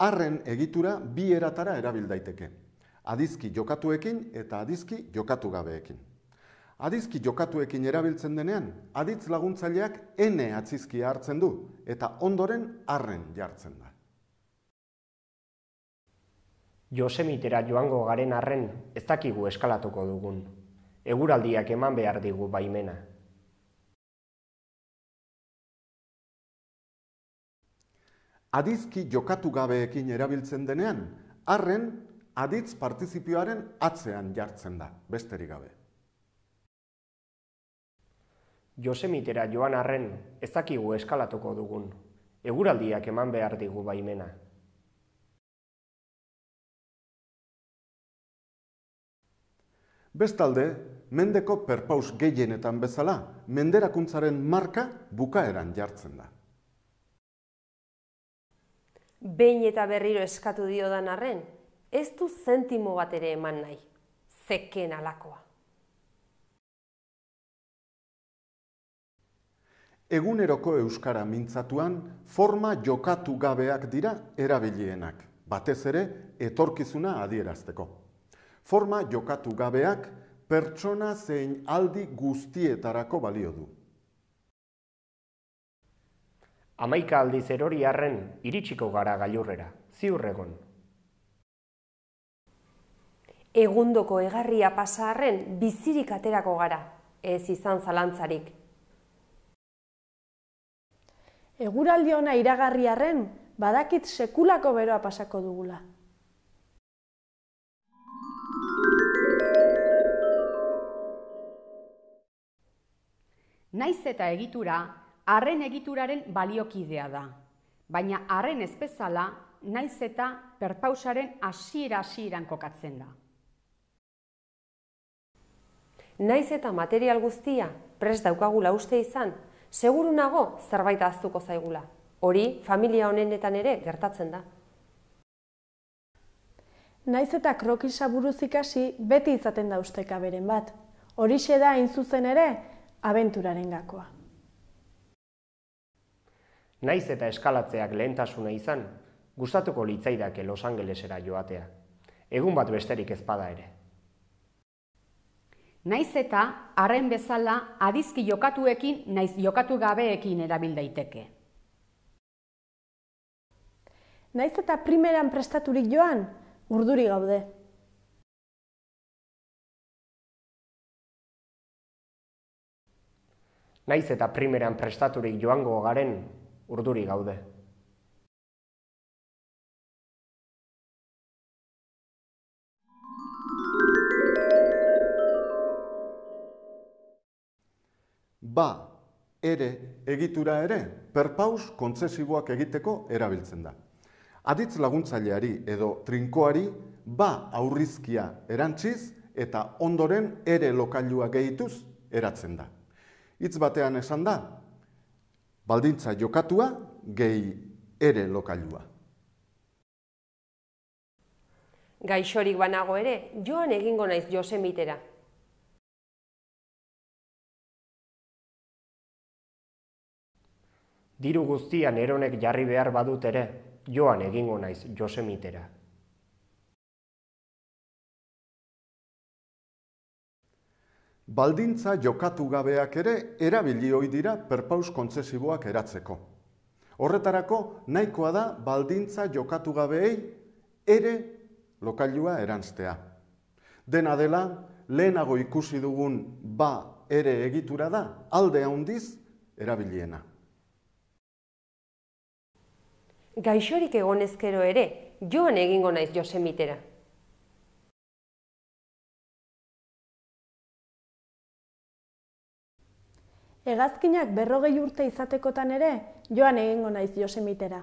Arren egitura bi eratara erabil daiteke. Adizki jokatuekin eta adizki jokatu gabeekin. Adizki jokatuekin erabiltzen denean, aditz laguntzaileak N atzizkia hartzen du eta ondoren arren jartzen da. Josemitera joango garen arren ez dakigu eskalatuko dugun. Eguraldiak eman behar digu baimena. adizki jokatu gabeekin erabiltzen denean, arren aditz partizipioaren atzean jartzen da, besterik gabe. Josemitera joan arren, ezakigu eskalatuko dugun. Eguraldiak eman behar digu baimena. Bestalde, mendeko perpaus gehienetan bezala, menderakuntzaren marka bukaeran jartzen da behin eta berriro eskatu dio dan arren, ez du zentimo bat ere eman nahi, zeken alakoa. Eguneroko Euskara mintzatuan, forma jokatu gabeak dira erabilienak, batez ere, etorkizuna adierazteko. Forma jokatu gabeak, pertsona zein aldi guztietarako balio du. Amaika aldiz erori arren iritsiko gara gailurrera, egon. Egundoko egarria pasa arren bizirik aterako gara, ez izan zalantzarik. Eguraldi ona iragarri arren, badakit sekulako beroa pasako dugula. Naiz eta egitura, arren egituraren baliokidea da. Baina arren ez naiz eta perpausaren hasiera hasieran kokatzen da. Naiz eta material guztia prest daukagula uste izan, seguru nago zerbait aztuko zaigula. Hori, familia honenetan ere gertatzen da. Naiz eta krokisa buruz ikasi beti izaten da beren bat. Horixe da hain zuzen ere, abenturaren gakoa. Naiz eta eskalatzeak lehentasuna izan, gustatuko litzaidake Los Angelesera joatea. Egun bat besterik ezpada ere. Naiz eta harren bezala adizki jokatuekin naiz jokatu gabeekin erabil daiteke. Naiz eta primeran prestaturik joan, urduri gaude. Naiz eta primeran prestaturik joango garen, urduri gaude. Ba, ere, egitura ere, perpaus kontzesiboak egiteko erabiltzen da. Aditz laguntzaileari edo trinkoari, ba aurrizkia erantziz eta ondoren ere lokailua gehituz eratzen da. Itz batean esan da, baldintza jokatua gehi ere lokailua. Gaixorik banago ere, joan egingo naiz Josemitera. Diru guztian eronek jarri behar badut ere, joan egingo naiz Josemitera. Baldintza jokatu gabeak ere erabili ohi dira perpaus kontzesiboak eratzeko. Horretarako nahikoa da baldintza jokatu gabeei ere lokalua eranztea. Dena dela, lehenago ikusi dugun ba ere egitura da alde handiz erabiliena. Gaixorik egonezkero ere, joan egingo naiz Josemitera. Egazkinak berrogei urte izatekotan ere, joan egingo naiz josemitera.